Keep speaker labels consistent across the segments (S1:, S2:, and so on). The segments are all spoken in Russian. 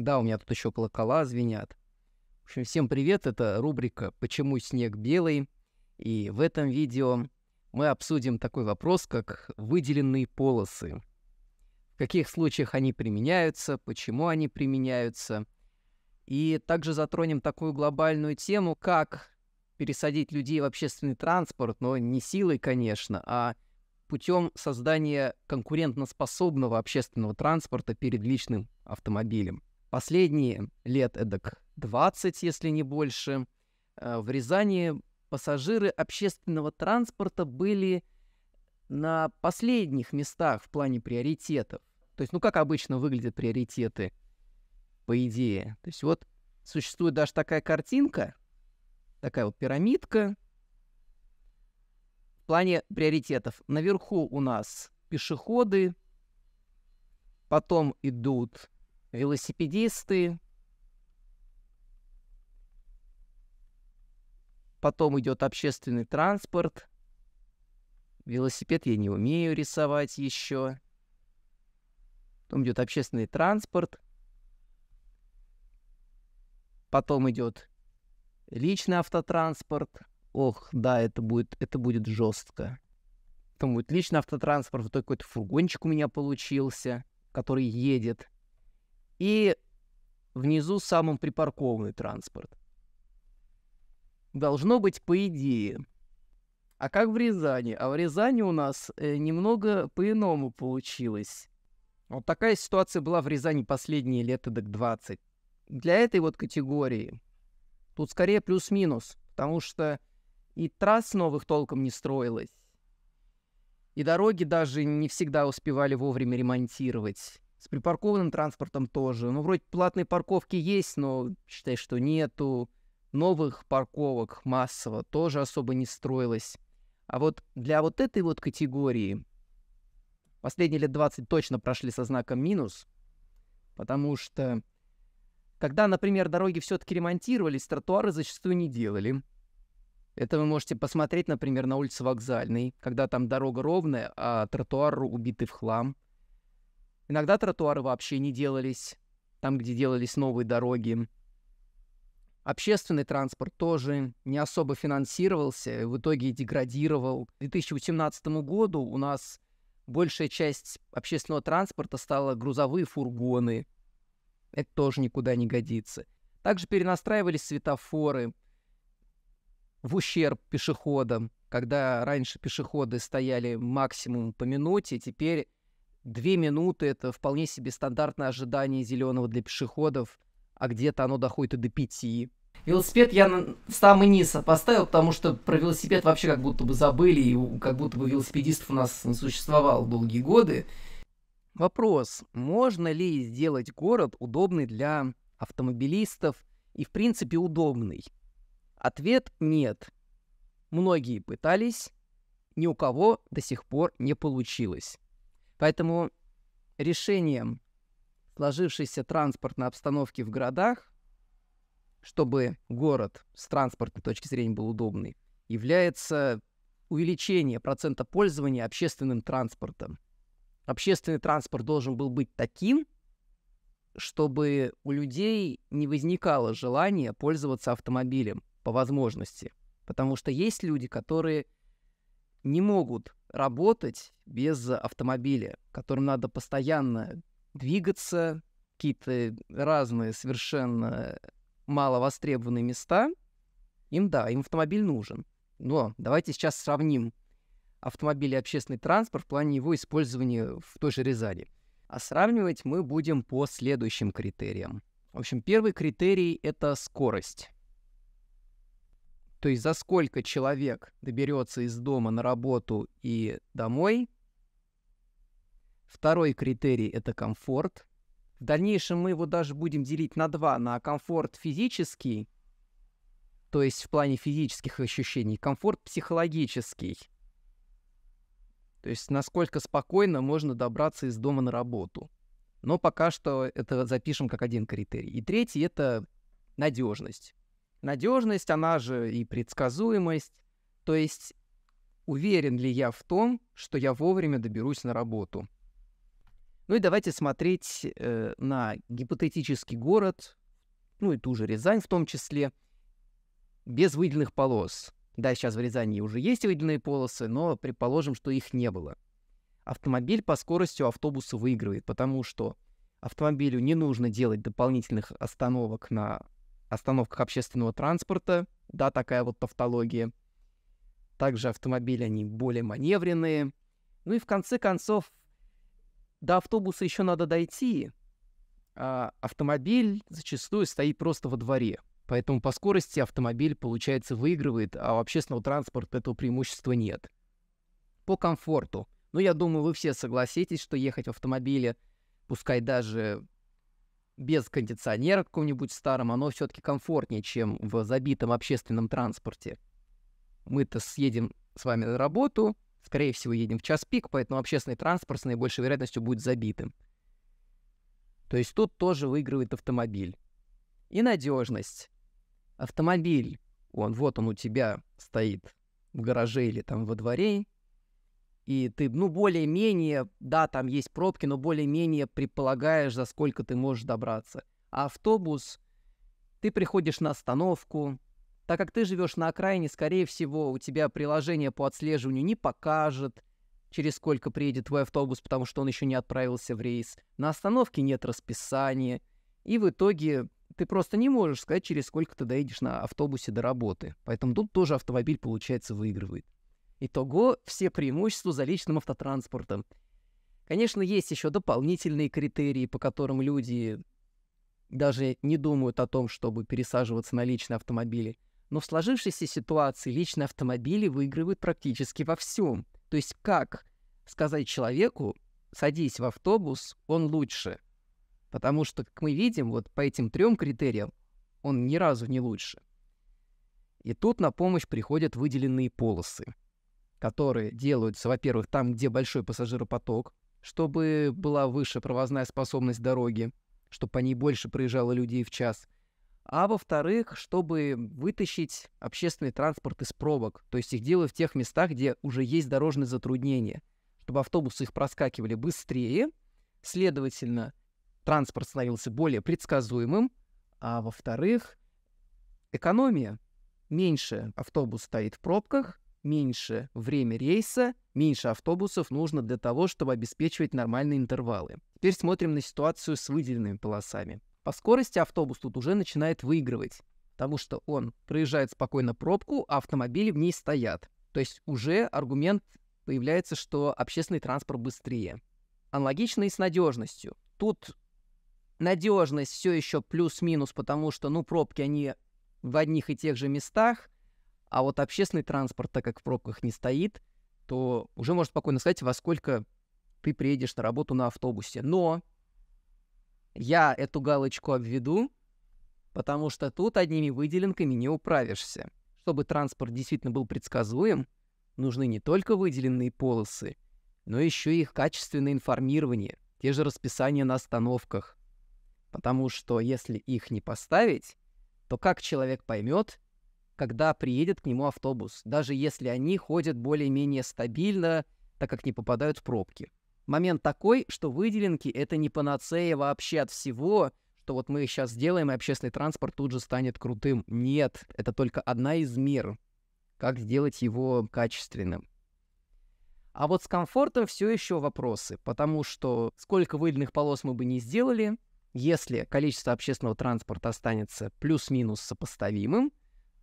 S1: Да, у меня тут еще колокола звенят. В общем, всем привет, это рубрика «Почему снег белый?». И в этом видео мы обсудим такой вопрос, как выделенные полосы. В каких случаях они применяются, почему они применяются. И также затронем такую глобальную тему, как пересадить людей в общественный транспорт, но не силой, конечно, а путем создания конкурентноспособного общественного транспорта перед личным автомобилем. Последние лет эдак 20, если не больше, э, в Рязани пассажиры общественного транспорта были на последних местах в плане приоритетов. То есть, ну как обычно выглядят приоритеты, по идее. То есть вот существует даже такая картинка, такая вот пирамидка. В плане приоритетов. Наверху у нас пешеходы, потом идут велосипедисты. Потом идет общественный транспорт. Велосипед я не умею рисовать еще. Потом идет общественный транспорт. Потом идет личный автотранспорт. Ох, да, это будет, это будет жестко. Потом будет личный автотранспорт, вот такой-то какой фургончик у меня получился, который едет. И внизу самым припаркованный транспорт. Должно быть, по идее. А как в Рязани? А в Рязани у нас э, немного по-иному получилось. Вот такая ситуация была в Рязани последние лет эдак 20. Для этой вот категории тут скорее плюс-минус, потому что и трасс новых толком не строилось, и дороги даже не всегда успевали вовремя ремонтировать. С припаркованным транспортом тоже. Ну, вроде платные парковки есть, но считай, что нету. Новых парковок массово тоже особо не строилось. А вот для вот этой вот категории последние лет 20 точно прошли со знаком минус, потому что когда, например, дороги все-таки ремонтировались, тротуары зачастую не делали. Это вы можете посмотреть, например, на улице Вокзальной, когда там дорога ровная, а тротуар убитый в хлам – Иногда тротуары вообще не делались, там, где делались новые дороги. Общественный транспорт тоже не особо финансировался, в итоге деградировал. К 2018 году у нас большая часть общественного транспорта стала грузовые фургоны. Это тоже никуда не годится. Также перенастраивались светофоры в ущерб пешеходам, когда раньше пешеходы стояли максимум по минуте, теперь две минуты это вполне себе стандартное ожидание зеленого для пешеходов, а где-то оно доходит и до пяти. Велосипед я в самый низ поставил, потому что про велосипед вообще как будто бы забыли, и как будто бы велосипедистов у нас не существовало долгие годы. Вопрос, можно ли сделать город удобный для автомобилистов и, в принципе, удобный? Ответ – нет. Многие пытались, ни у кого до сих пор не получилось. Поэтому решением сложившейся транспортной обстановки в городах, чтобы город с транспортной точки зрения был удобный, является увеличение процента пользования общественным транспортом. Общественный транспорт должен был быть таким, чтобы у людей не возникало желания пользоваться автомобилем по возможности. Потому что есть люди, которые не могут работать без автомобиля, которым надо постоянно двигаться, какие-то разные совершенно мало востребованные места, им да, им автомобиль нужен. Но давайте сейчас сравним автомобиль и общественный транспорт в плане его использования в той же Рязани. А сравнивать мы будем по следующим критериям. В общем, первый критерий — это скорость. То есть за сколько человек доберется из дома на работу и домой. Второй критерий – это комфорт. В дальнейшем мы его даже будем делить на два. На комфорт физический, то есть в плане физических ощущений, комфорт психологический. То есть насколько спокойно можно добраться из дома на работу. Но пока что это запишем как один критерий. И третий — это надежность надежность, она же и предсказуемость. То есть уверен ли я в том, что я вовремя доберусь на работу. Ну и давайте смотреть э, на гипотетический город, ну и ту же Рязань в том числе, без выделенных полос. Да, сейчас в Рязани уже есть выделенные полосы, но предположим, что их не было. Автомобиль по скорости у автобуса выигрывает, потому что автомобилю не нужно делать дополнительных остановок на остановках общественного транспорта, да, такая вот тавтология. Также автомобили, они более маневренные. Ну и в конце концов, до автобуса еще надо дойти, а автомобиль зачастую стоит просто во дворе. Поэтому по скорости автомобиль, получается, выигрывает, а у общественного транспорта этого преимущества нет. По комфорту. Ну, я думаю, вы все согласитесь, что ехать в автомобиле, пускай даже без кондиционера каком-нибудь старом, оно все-таки комфортнее, чем в забитом общественном транспорте. Мы-то съедем с вами на работу, скорее всего, едем в час пик, поэтому общественный транспорт с наибольшей вероятностью будет забитым. То есть тут тоже выигрывает автомобиль. И надежность. Автомобиль, он вот он у тебя стоит в гараже или там во дворе, и ты, ну, более-менее, да, там есть пробки, но более-менее предполагаешь, за сколько ты можешь добраться. А автобус, ты приходишь на остановку, так как ты живешь на окраине, скорее всего, у тебя приложение по отслеживанию не покажет, через сколько приедет твой автобус, потому что он еще не отправился в рейс. На остановке нет расписания. И в итоге ты просто не можешь сказать, через сколько ты доедешь на автобусе до работы. Поэтому тут тоже автомобиль, получается, выигрывает. Итого все преимущества за личным автотранспортом. Конечно, есть еще дополнительные критерии, по которым люди даже не думают о том, чтобы пересаживаться на личные автомобили. Но в сложившейся ситуации личные автомобили выигрывают практически во всем. То есть как сказать человеку, садись в автобус, он лучше. Потому что, как мы видим, вот по этим трем критериям он ни разу не лучше. И тут на помощь приходят выделенные полосы которые делаются, во-первых, там, где большой пассажиропоток, чтобы была выше провозная способность дороги, чтобы по ней больше проезжало людей в час. А во-вторых, чтобы вытащить общественный транспорт из пробок, то есть их делают в тех местах, где уже есть дорожные затруднения, чтобы автобусы их проскакивали быстрее, следовательно, транспорт становился более предсказуемым, а во-вторых, экономия. Меньше автобус стоит в пробках, меньше время рейса, меньше автобусов нужно для того, чтобы обеспечивать нормальные интервалы. Теперь смотрим на ситуацию с выделенными полосами. По скорости автобус тут уже начинает выигрывать, потому что он проезжает спокойно пробку, а автомобили в ней стоят. То есть уже аргумент появляется, что общественный транспорт быстрее. Аналогично и с надежностью. Тут надежность все еще плюс-минус, потому что, ну, пробки, они в одних и тех же местах, а вот общественный транспорт, так как в пробках не стоит, то уже можно спокойно сказать, во сколько ты приедешь на работу на автобусе. Но я эту галочку обведу, потому что тут одними выделенками не управишься. Чтобы транспорт действительно был предсказуем, нужны не только выделенные полосы, но еще и их качественное информирование, те же расписания на остановках. Потому что если их не поставить, то как человек поймет, когда приедет к нему автобус, даже если они ходят более-менее стабильно, так как не попадают в пробки. Момент такой, что выделенки — это не панацея вообще от всего, что вот мы сейчас сделаем, и общественный транспорт тут же станет крутым. Нет, это только одна из мер, как сделать его качественным. А вот с комфортом все еще вопросы, потому что сколько выделенных полос мы бы не сделали, если количество общественного транспорта останется плюс-минус сопоставимым,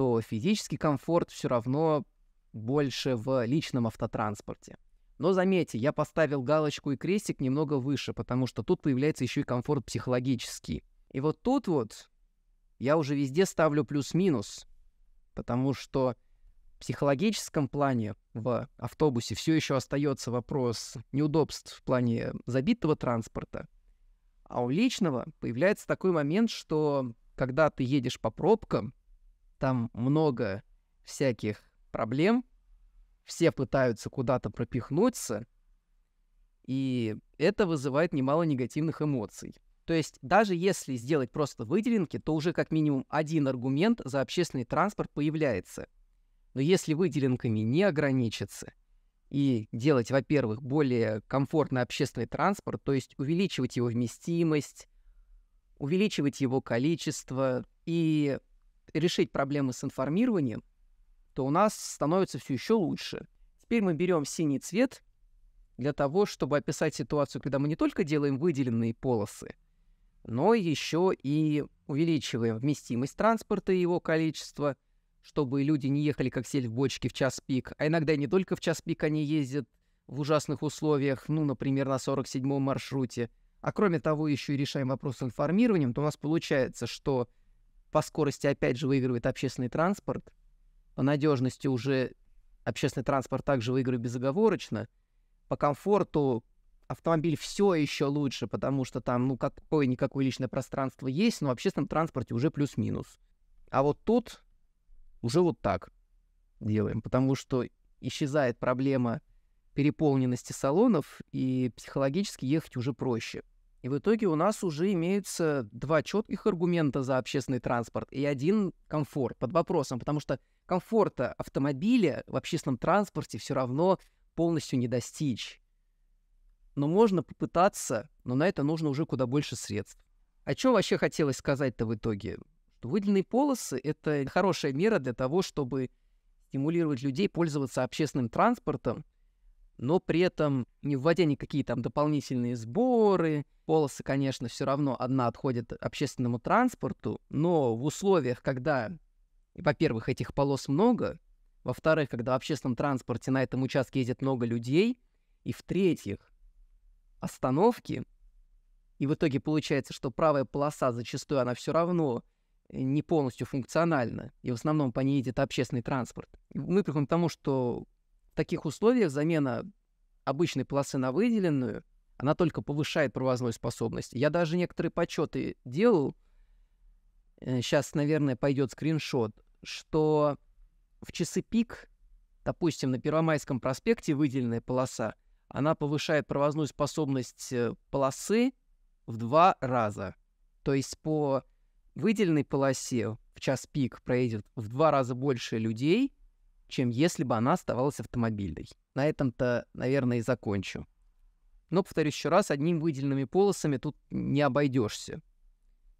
S1: то физический комфорт все равно больше в личном автотранспорте. Но заметьте, я поставил галочку и крестик немного выше, потому что тут появляется еще и комфорт психологический. И вот тут вот я уже везде ставлю плюс-минус, потому что в психологическом плане в автобусе все еще остается вопрос неудобств в плане забитого транспорта. А у личного появляется такой момент, что когда ты едешь по пробкам, там много всяких проблем, все пытаются куда-то пропихнуться, и это вызывает немало негативных эмоций. То есть даже если сделать просто выделенки, то уже как минимум один аргумент за общественный транспорт появляется. Но если выделенками не ограничиться и делать, во-первых, более комфортный общественный транспорт, то есть увеличивать его вместимость, увеличивать его количество и решить проблемы с информированием, то у нас становится все еще лучше. Теперь мы берем синий цвет для того, чтобы описать ситуацию, когда мы не только делаем выделенные полосы, но еще и увеличиваем вместимость транспорта и его количество, чтобы люди не ехали как сель в бочке в час пик, а иногда не только в час пик они ездят в ужасных условиях, ну, например, на 47-м маршруте. А кроме того, еще и решаем вопрос с информированием, то у нас получается, что по скорости опять же выигрывает общественный транспорт, по надежности уже общественный транспорт также выигрывает безоговорочно, по комфорту автомобиль все еще лучше, потому что там, ну, какое-никакое личное пространство есть, но в общественном транспорте уже плюс-минус. А вот тут уже вот так делаем, потому что исчезает проблема переполненности салонов, и психологически ехать уже проще. И в итоге у нас уже имеются два четких аргумента за общественный транспорт и один комфорт под вопросом, потому что комфорта автомобиля в общественном транспорте все равно полностью не достичь. Но можно попытаться, но на это нужно уже куда больше средств. О а чем вообще хотелось сказать-то в итоге? Что выделенные полосы — это хорошая мера для того, чтобы стимулировать людей пользоваться общественным транспортом — но при этом не вводя никакие там дополнительные сборы. Полосы, конечно, все равно одна отходит общественному транспорту, но в условиях, когда, во-первых, этих полос много, во-вторых, когда в общественном транспорте на этом участке ездит много людей, и в-третьих, остановки, и в итоге получается, что правая полоса зачастую она все равно э, не полностью функциональна, и в основном по ней едет общественный транспорт. Мы приходим к тому, что таких условиях замена обычной полосы на выделенную, она только повышает провозную способность. Я даже некоторые подсчеты делал, сейчас, э, наверное, пойдет скриншот, что в часы пик, допустим, на Первомайском проспекте выделенная полоса, она повышает провозную способность э, полосы в два раза. То есть по выделенной полосе в час пик проедет в два раза больше людей, чем если бы она оставалась автомобильной. На этом-то, наверное, и закончу. Но, повторюсь еще раз, одним выделенными полосами тут не обойдешься.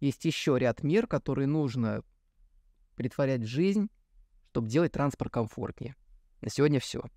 S1: Есть еще ряд мер, которые нужно притворять в жизнь, чтобы делать транспорт комфортнее. На сегодня все.